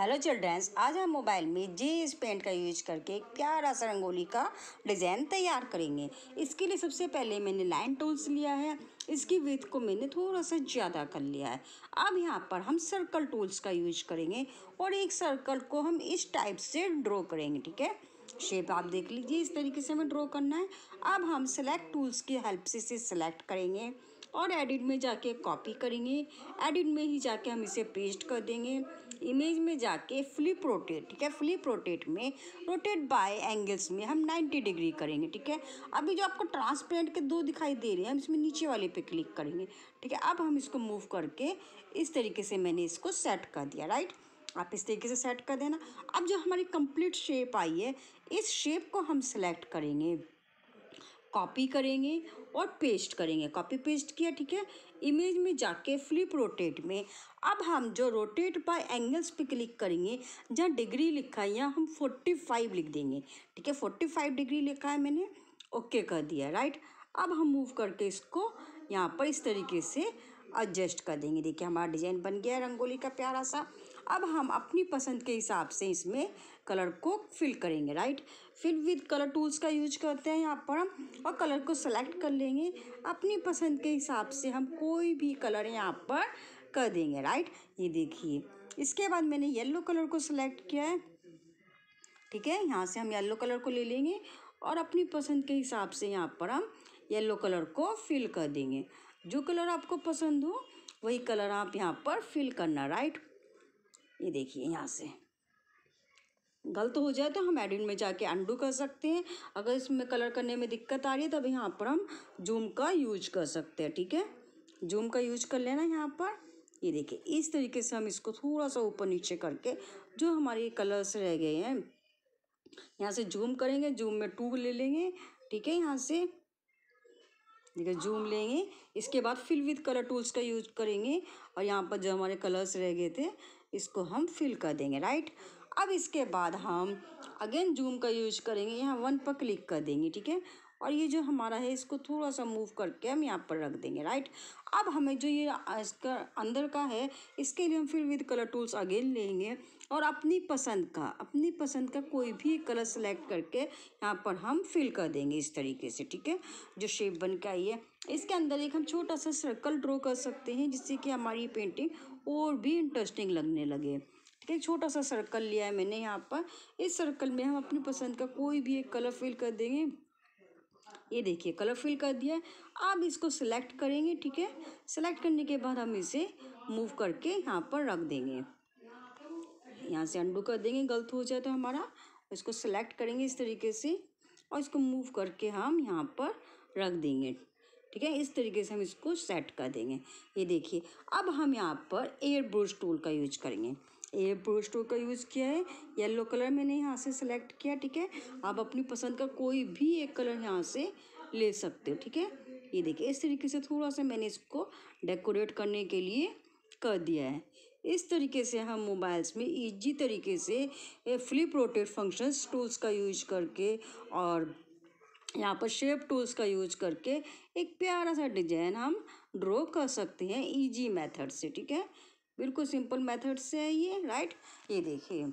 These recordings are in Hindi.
हेलो चिल्ड्रेंस आज हम मोबाइल में जेज पेंट का यूज करके एक प्यारा सा रंगोली का डिज़ाइन तैयार करेंगे इसके लिए सबसे पहले मैंने लाइन टूल्स लिया है इसकी विथ को मैंने थोड़ा सा ज़्यादा कर लिया है अब यहाँ पर हम सर्कल टूल्स का यूज करेंगे और एक सर्कल को हम इस टाइप से ड्रॉ करेंगे ठीक है शेप आप देख लीजिए इस तरीके से हमें ड्रॉ करना है अब हम सेलेक्ट टूल्स की हेल्प से इसे सेलेक्ट करेंगे और एडिट में जाके कॉपी करेंगे एडिट में ही जाके हम इसे पेस्ट कर देंगे इमेज में जाके फ्लिप रोटेट ठीक है फ्लिप रोटेट में रोटेट बाय एंगल्स में हम 90 डिग्री करेंगे ठीक है अभी जो आपको ट्रांसपेरेंट के दो दिखाई दे रहे हैं हम इसमें नीचे वाले पे क्लिक करेंगे ठीक है अब हम इसको मूव करके इस तरीके से मैंने इसको सेट कर दिया राइट आप इस तरीके से सेट कर देना अब जो हमारी कंप्लीट शेप आई है इस शेप को हम सेलेक्ट करेंगे कॉपी करेंगे और पेस्ट करेंगे कॉपी पेस्ट किया ठीक है इमेज में जाके फ्लिप रोटेट में अब हम जो रोटेट बाय एंगल्स पे क्लिक करेंगे जहाँ डिग्री लिखा है यहाँ हम फोर्टी फाइव लिख देंगे ठीक है फोर्टी फाइव डिग्री लिखा है मैंने ओके कर दिया राइट अब हम मूव करके इसको यहाँ पर इस तरीके से एडजस्ट कर देंगे देखिए हमारा डिज़ाइन बन गया है रंगोली का प्यारा सा अब हम अपनी पसंद के हिसाब से इसमें कलर को फिल करेंगे राइट फिर विद कलर टूल्स का यूज करते हैं यहाँ पर हम और कलर को सेलेक्ट कर लेंगे अपनी पसंद के हिसाब से हम कोई भी कलर यहाँ पर कर देंगे राइट ये देखिए इसके बाद मैंने येलो कलर को सिलेक्ट किया है ठीक है यहाँ से हम येलो कलर को ले लेंगे और अपनी पसंद के हिसाब से यहाँ पर हम येलो कलर को फिल कर देंगे जो कलर आपको पसंद हो वही कलर आप यहाँ पर फिल करना राइट ये देखिए यहाँ से गलत हो जाए तो हम एडिट में जाके अंडू कर सकते हैं अगर इसमें कलर करने में दिक्कत आ रही है तब यहाँ पर हम जूम का यूज कर सकते हैं ठीक है जूम का यूज कर लेना यहाँ पर ये देखिए इस तरीके से हम इसको थोड़ा सा ऊपर नीचे करके जो हमारे कलर्स रह गए हैं यहाँ से जूम करेंगे जूम में टू ले लेंगे ठीक है यहाँ से देखिए जूम लेंगे इसके बाद फिल विद कलर टूल्स का यूज करेंगे और यहाँ पर जो हमारे कलर्स रह गए थे इसको हम फिल कर देंगे राइट अब इसके बाद हम अगेन जूम का यूज करेंगे यहाँ वन पर क्लिक कर देंगे ठीक है और ये जो हमारा है इसको थोड़ा सा मूव करके हम यहाँ पर रख देंगे राइट अब हमें जो ये इसका अंदर का है इसके लिए हम फिर विद कलर टूल्स अगेन लेंगे और अपनी पसंद का अपनी पसंद का कोई भी कलर सेलेक्ट करके यहाँ पर हम फिल कर देंगे इस तरीके से ठीक है जो शेप बन के आई है इसके अंदर एक हम छोटा सा सर्कल ड्रॉ कर सकते हैं जिससे कि हमारी पेंटिंग और भी इंटरेस्टिंग लगने लगे ठीक है छोटा सा सर्कल लिया है मैंने यहाँ पर इस सर्कल में हम अपनी पसंद का कोई भी एक कलर फिल कर देंगे ये देखिए कलर फिल कर दिया है अब इसको सिलेक्ट करेंगे ठीक है सिलेक्ट करने के बाद हम इसे मूव करके यहाँ पर रख देंगे यहाँ से अंडू कर देंगे गलत हो जाए तो हमारा इसको सिलेक्ट करेंगे इस तरीके से और इसको मूव करके हम यहाँ पर रख देंगे ठीक है इस तरीके से हम इसको सेट कर देंगे ये देखिए अब हम यहाँ पर एयर ब्रश टूल का यूज करेंगे ये प्रोस्टो का यूज़ किया है येलो कलर मैंने यहाँ से सेलेक्ट किया ठीक है आप अपनी पसंद का कोई भी एक कलर यहाँ से ले सकते हो ठीक है ये देखिए इस तरीके से थोड़ा सा मैंने इसको डेकोरेट करने के लिए कर दिया है इस तरीके से हम मोबाइल्स में इजी तरीके से फ्लिप रोटेट फंक्शंस टूल्स का यूज करके और यहाँ पर शेप टूल्स का यूज करके एक प्यारा सा डिजाइन हम ड्रॉ कर सकते हैं इजी मेथड से ठीक है बिल्कुल सिंपल मेथड से है ये राइट ये देखिए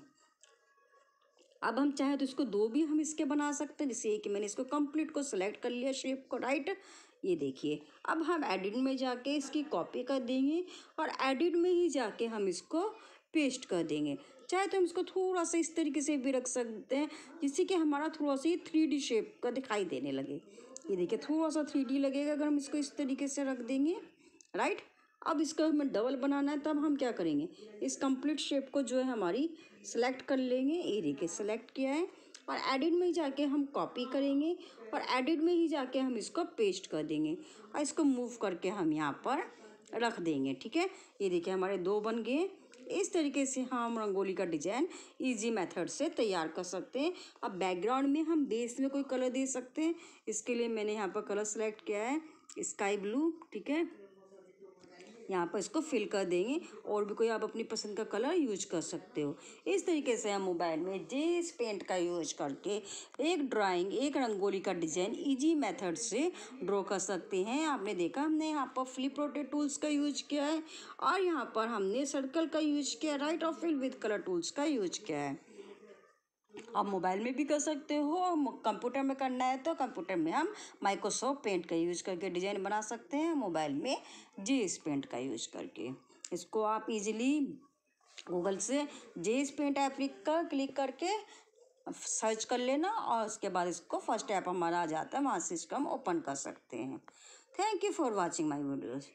अब हम चाहे तो इसको दो भी हम इसके बना सकते हैं जैसे कि मैंने इसको कंप्लीट को सिलेक्ट कर लिया शेप को राइट ये देखिए अब हम एडिट में जाके इसकी कॉपी कर देंगे और एडिट में ही जाके हम इसको पेस्ट कर देंगे चाहे तो हम इसको थोड़ा सा इस तरीके से भी रख सकते हैं जिससे कि हमारा थोड़ा सा ये थ्री डी शेप का दिखाई देने लगे ये देखिए थोड़ा सा थ्री डी लगेगा अगर हम इसको इस तरीके से रख देंगे राइट अब इसको हमें डबल बनाना है तब हम क्या करेंगे इस कंप्लीट शेप को जो है हमारी सेलेक्ट कर लेंगे ए देखिए सेलेक्ट किया है और एडिट में ही जाके हम कॉपी करेंगे और एडिट में ही जाके हम इसको पेस्ट कर देंगे और इसको मूव करके हम यहाँ पर रख देंगे ठीक है ये देखिए हमारे दो बन गए इस तरीके से हम रंगोली का डिजाइन इजी मेथड से तैयार कर सकते हैं अब बैकग्राउंड में हम बेस में कोई कलर दे सकते हैं इसके लिए मैंने यहाँ पर कलर सेलेक्ट किया है स्काई ब्लू ठीक है यहाँ पर इसको फिल कर देंगे और भी कोई आप अपनी पसंद का कलर यूज कर सकते हो इस तरीके से हम मोबाइल में जेस पेंट का यूज करके एक ड्राइंग एक रंगोली का डिज़ाइन ईजी मेथड से ड्रॉ कर सकते हैं आपने देखा हमने यहाँ पर फ्लिप रोटेड टूल्स का यूज किया है और यहाँ पर हमने सर्कल का यूज किया right of fill with colour tools का यूज किया है आप मोबाइल में भी कर सकते हो कंप्यूटर में करना है तो कंप्यूटर में हम माइक्रोसॉफ्ट पेंट का यूज़ करके डिज़ाइन बना सकते हैं मोबाइल में जेस पेंट का यूज़ करके इसको आप इजीली गूगल से जेस पेंट ऐप लिख कर क्लिक करके सर्च कर लेना और उसके बाद इसको फर्स्ट ऐप हमारा आ जाता है वहाँ से इसको हम ओपन कर सकते हैं thank you for watching my videos